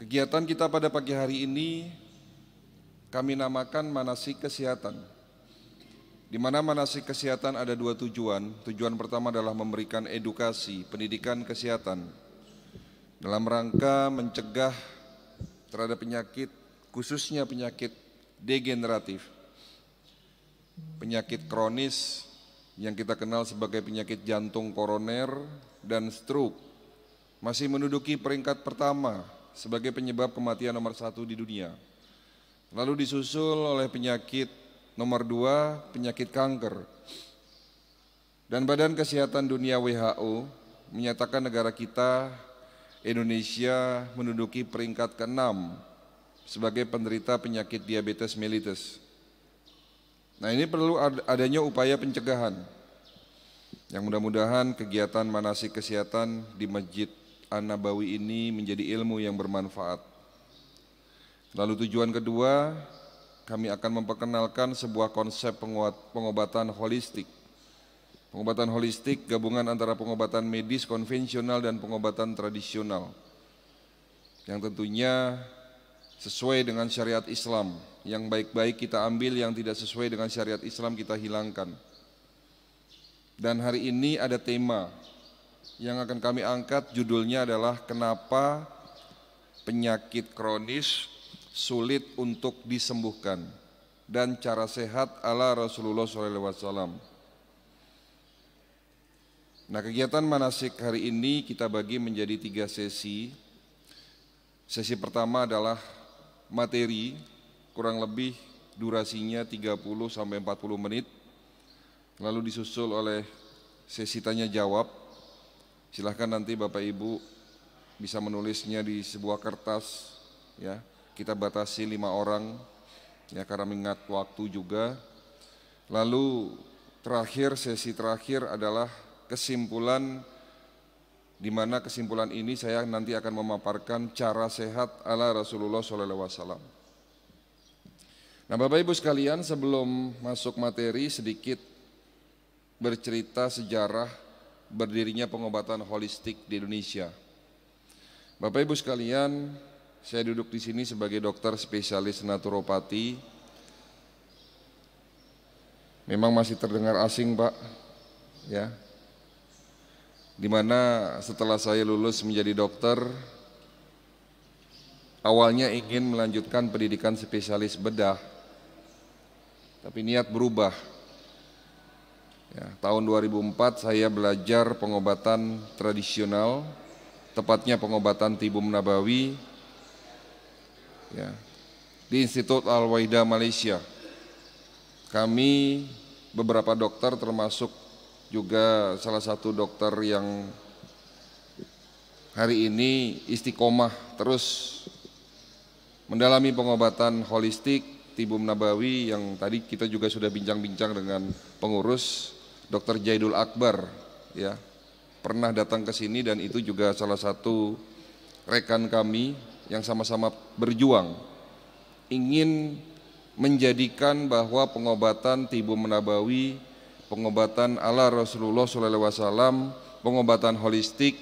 Kegiatan kita pada pagi hari ini kami namakan manasik kesehatan. Di mana manasik kesehatan ada dua tujuan. Tujuan pertama adalah memberikan edukasi, pendidikan kesehatan dalam rangka mencegah terhadap penyakit khususnya penyakit degeneratif. Penyakit kronis yang kita kenal sebagai penyakit jantung koroner dan stroke masih menduduki peringkat pertama sebagai penyebab kematian nomor satu di dunia. Lalu disusul oleh penyakit nomor dua, penyakit kanker. Dan Badan Kesehatan Dunia WHO menyatakan negara kita, Indonesia menduduki peringkat ke-6 sebagai penderita penyakit diabetes mellitus. Nah ini perlu adanya upaya pencegahan yang mudah-mudahan kegiatan manasik kesehatan di masjid An-Nabawi ini menjadi ilmu yang bermanfaat. Lalu tujuan kedua, kami akan memperkenalkan sebuah konsep pengobatan holistik. Pengobatan holistik gabungan antara pengobatan medis konvensional dan pengobatan tradisional. Yang tentunya sesuai dengan syariat Islam. Yang baik-baik kita ambil, yang tidak sesuai dengan syariat Islam kita hilangkan. Dan hari ini ada tema yang akan kami angkat judulnya adalah kenapa penyakit kronis sulit untuk disembuhkan dan cara sehat ala Rasulullah SAW. Nah kegiatan manasik hari ini kita bagi menjadi tiga sesi. Sesi pertama adalah materi kurang lebih durasinya 30 sampai 40 menit. Lalu disusul oleh sesi tanya jawab Silahkan nanti Bapak Ibu bisa menulisnya di sebuah kertas ya. Kita batasi lima orang ya karena mengingat waktu juga. Lalu terakhir sesi terakhir adalah kesimpulan di mana kesimpulan ini saya nanti akan memaparkan cara sehat ala Rasulullah SAW. Nah Bapak Ibu sekalian sebelum masuk materi sedikit bercerita sejarah berdirinya pengobatan holistik di Indonesia. Bapak Ibu sekalian, saya duduk di sini sebagai dokter spesialis naturopati. Memang masih terdengar asing, Pak. Ya. Dimana setelah saya lulus menjadi dokter, awalnya ingin melanjutkan pendidikan spesialis bedah, tapi niat berubah Ya, tahun 2004 saya belajar pengobatan tradisional, tepatnya pengobatan tibum nabawi ya, di Institut Al-Waida Malaysia. Kami beberapa dokter termasuk juga salah satu dokter yang hari ini istiqomah terus mendalami pengobatan holistik tibum nabawi yang tadi kita juga sudah bincang-bincang dengan pengurus Dr. Jaidul Akbar ya pernah datang ke sini dan itu juga salah satu rekan kami yang sama-sama berjuang ingin menjadikan bahwa pengobatan tibu menabawi, pengobatan ala Rasulullah SAW, pengobatan holistik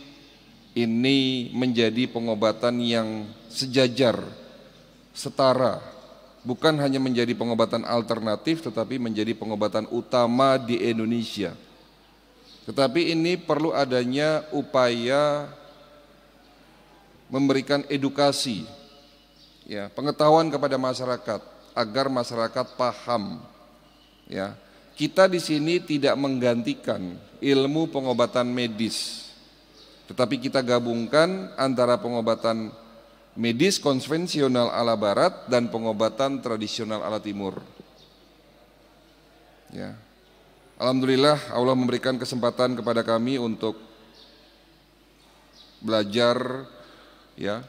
ini menjadi pengobatan yang sejajar, setara bukan hanya menjadi pengobatan alternatif tetapi menjadi pengobatan utama di Indonesia. Tetapi ini perlu adanya upaya memberikan edukasi ya, pengetahuan kepada masyarakat agar masyarakat paham ya. Kita di sini tidak menggantikan ilmu pengobatan medis. Tetapi kita gabungkan antara pengobatan medis konvensional ala barat dan pengobatan tradisional ala timur. Ya. Alhamdulillah Allah memberikan kesempatan kepada kami untuk belajar ya,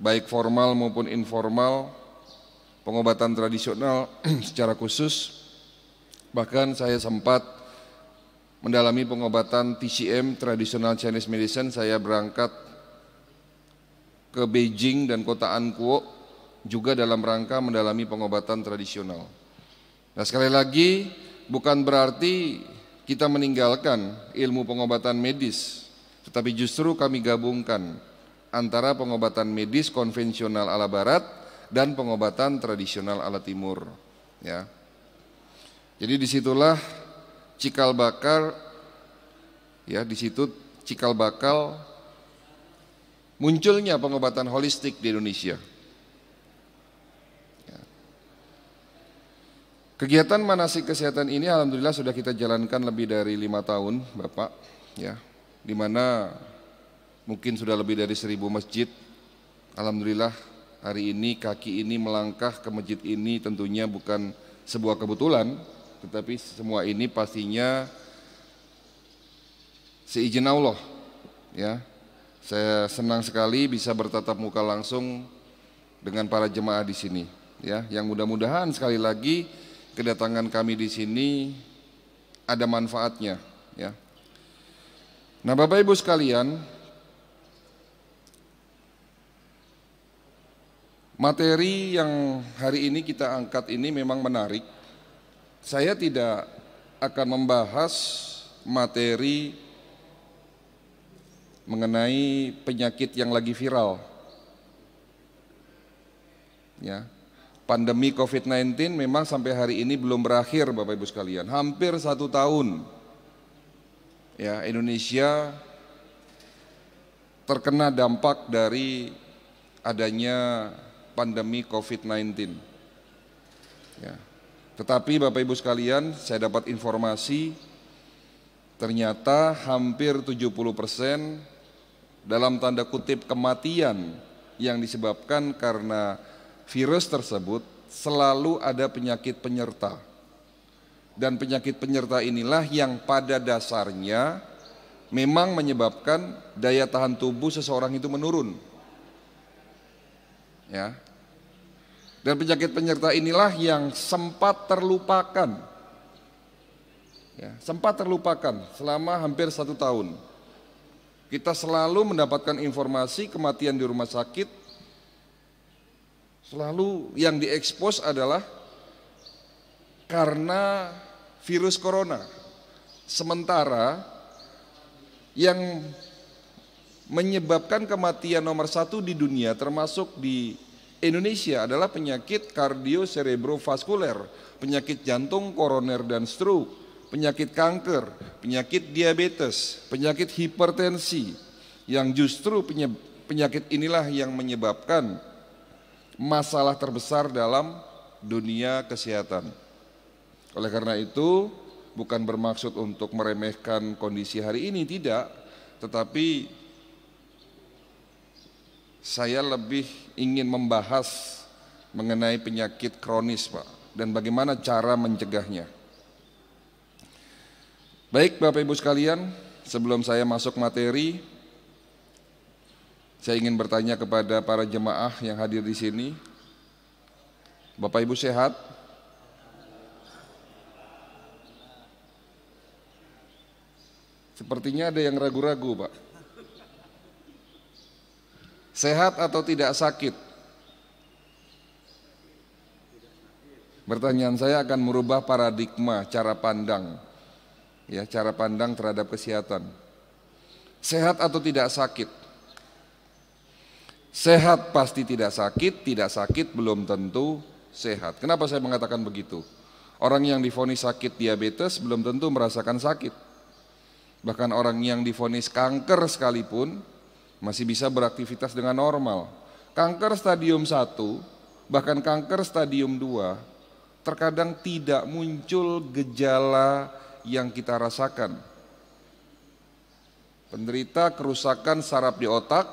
baik formal maupun informal pengobatan tradisional secara khusus bahkan saya sempat mendalami pengobatan TCM tradisional Chinese medicine saya berangkat ke Beijing dan kota Ankuo juga dalam rangka mendalami pengobatan tradisional. Nah sekali lagi bukan berarti kita meninggalkan ilmu pengobatan medis, tetapi justru kami gabungkan antara pengobatan medis konvensional ala barat dan pengobatan tradisional ala timur. Ya. Jadi disitulah cikal bakal, ya disitu cikal bakal munculnya pengobatan holistik di Indonesia. Ya. Kegiatan manasik kesehatan ini alhamdulillah sudah kita jalankan lebih dari lima tahun, Bapak, ya, di mana mungkin sudah lebih dari seribu masjid. Alhamdulillah hari ini kaki ini melangkah ke masjid ini tentunya bukan sebuah kebetulan, tetapi semua ini pastinya seizin Allah, ya, saya senang sekali bisa bertatap muka langsung dengan para jemaah di sini. Ya, yang mudah-mudahan sekali lagi kedatangan kami di sini ada manfaatnya. Ya. Nah, Bapak Ibu sekalian, materi yang hari ini kita angkat ini memang menarik. Saya tidak akan membahas materi mengenai penyakit yang lagi viral. Ya. Pandemi COVID-19 memang sampai hari ini belum berakhir Bapak Ibu sekalian, hampir satu tahun. Ya, Indonesia terkena dampak dari adanya pandemi COVID-19. Ya. Tetapi Bapak Ibu sekalian, saya dapat informasi ternyata hampir 70 persen dalam tanda kutip kematian yang disebabkan karena virus tersebut selalu ada penyakit penyerta. Dan penyakit penyerta inilah yang pada dasarnya memang menyebabkan daya tahan tubuh seseorang itu menurun. Ya. Dan penyakit penyerta inilah yang sempat terlupakan. Ya, sempat terlupakan selama hampir satu tahun. Kita selalu mendapatkan informasi kematian di rumah sakit. Selalu yang diekspos adalah karena virus corona. Sementara yang menyebabkan kematian nomor satu di dunia termasuk di Indonesia adalah penyakit kardio penyakit jantung, koroner, dan stroke penyakit kanker, penyakit diabetes, penyakit hipertensi, yang justru penyakit inilah yang menyebabkan masalah terbesar dalam dunia kesehatan. Oleh karena itu, bukan bermaksud untuk meremehkan kondisi hari ini, tidak, tetapi saya lebih ingin membahas mengenai penyakit kronis, Pak, dan bagaimana cara mencegahnya. Baik Bapak Ibu sekalian, sebelum saya masuk materi, saya ingin bertanya kepada para jemaah yang hadir di sini. Bapak Ibu sehat? Sepertinya ada yang ragu-ragu Pak. Sehat atau tidak sakit? Pertanyaan saya akan merubah paradigma cara pandang ya cara pandang terhadap kesehatan. Sehat atau tidak sakit? Sehat pasti tidak sakit, tidak sakit belum tentu sehat. Kenapa saya mengatakan begitu? Orang yang difonis sakit diabetes belum tentu merasakan sakit. Bahkan orang yang difonis kanker sekalipun masih bisa beraktivitas dengan normal. Kanker stadium 1, bahkan kanker stadium 2, terkadang tidak muncul gejala yang kita rasakan. Penderita kerusakan saraf di otak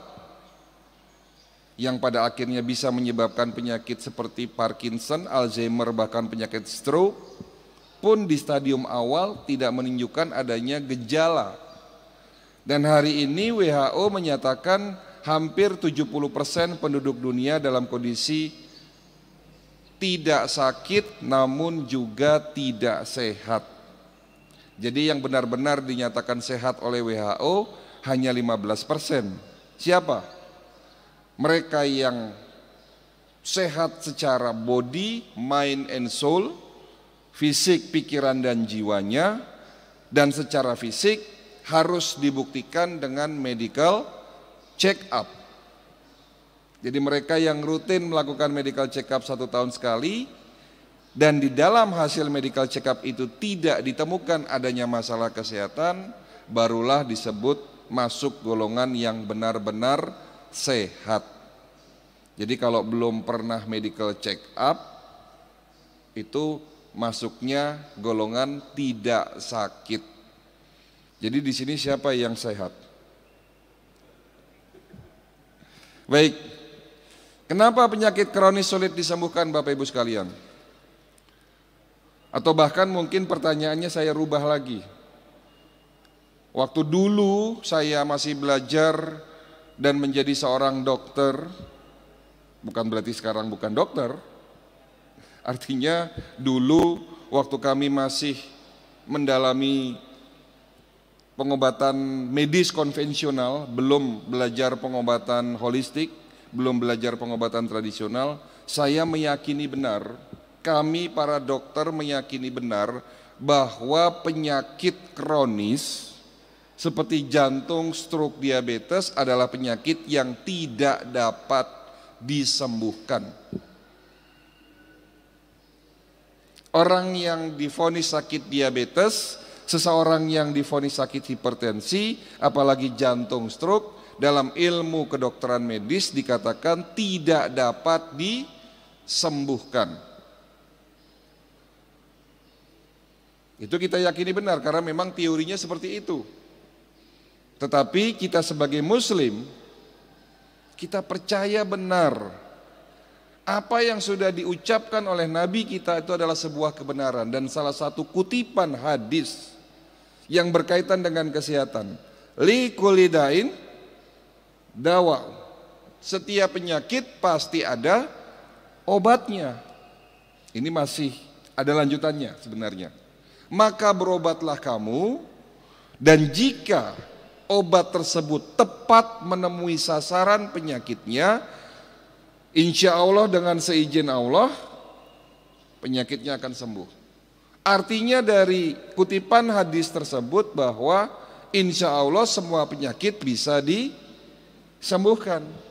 yang pada akhirnya bisa menyebabkan penyakit seperti Parkinson, Alzheimer, bahkan penyakit stroke pun di stadium awal tidak menunjukkan adanya gejala. Dan hari ini WHO menyatakan hampir 70% penduduk dunia dalam kondisi tidak sakit namun juga tidak sehat. Jadi yang benar-benar dinyatakan sehat oleh WHO hanya 15%. persen. Siapa? Mereka yang sehat secara body, mind and soul, fisik, pikiran dan jiwanya dan secara fisik harus dibuktikan dengan medical check up. Jadi mereka yang rutin melakukan medical check up satu tahun sekali dan di dalam hasil medical check up itu tidak ditemukan adanya masalah kesehatan, barulah disebut masuk golongan yang benar-benar sehat. Jadi kalau belum pernah medical check up itu masuknya golongan tidak sakit. Jadi di sini siapa yang sehat? Baik. Kenapa penyakit kronis sulit disembuhkan Bapak Ibu sekalian? Atau bahkan mungkin pertanyaannya saya rubah lagi. Waktu dulu saya masih belajar dan menjadi seorang dokter, bukan berarti sekarang bukan dokter. Artinya dulu waktu kami masih mendalami pengobatan medis konvensional, belum belajar pengobatan holistik, belum belajar pengobatan tradisional, saya meyakini benar kami para dokter meyakini benar bahwa penyakit kronis seperti jantung, stroke, diabetes adalah penyakit yang tidak dapat disembuhkan. Orang yang difonis sakit diabetes, seseorang yang difonis sakit hipertensi, apalagi jantung stroke, dalam ilmu kedokteran medis dikatakan tidak dapat disembuhkan. Itu kita yakini benar karena memang teorinya seperti itu. Tetapi kita sebagai muslim kita percaya benar apa yang sudah diucapkan oleh nabi kita itu adalah sebuah kebenaran dan salah satu kutipan hadis yang berkaitan dengan kesehatan. Li kulidain dawa. Setiap penyakit pasti ada obatnya. Ini masih ada lanjutannya sebenarnya maka berobatlah kamu dan jika obat tersebut tepat menemui sasaran penyakitnya, insya Allah dengan seizin Allah, penyakitnya akan sembuh. Artinya dari kutipan hadis tersebut bahwa insya Allah semua penyakit bisa disembuhkan.